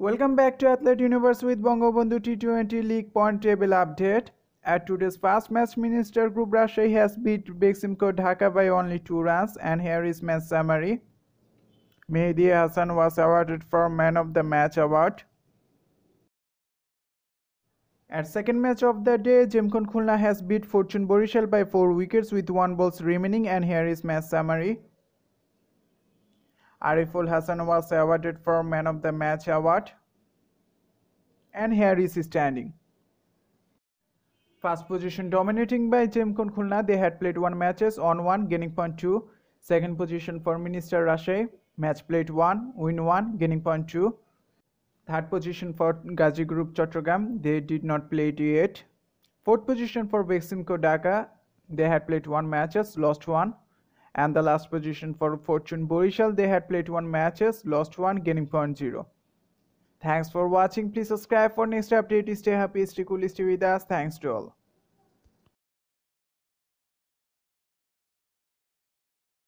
Welcome back to Athlete Universe with Bangabandhu T20 League point table update. At today's first match, Minister Group Rashai has beat Beximco Dhaka by only two runs, and here is match summary. Mehdi Hassan was awarded for Man of the Match award. At second match of the day, Jemkon Khulna has beat Fortune Borishal by 4 wickets with 1 balls remaining and here is match summary. Ariful Hassan was awarded for Man of the Match award. And here is standing. First position dominating by Jemkon Khulna, they had played 1 matches on 1, gaining point 2. Second position for Minister Rashay, match played 1, win 1, gaining point 2. Third position for Gazi Group Chotragam. they did not play it yet. Fourth position for Veximco Kodaka. they had played 1 matches, lost 1 and the last position for Fortune Borishal. They had played one matches, lost one, gaining point zero. Thanks for watching. Please subscribe for next update. Stay happy, stay cool, stay with us. Thanks to all.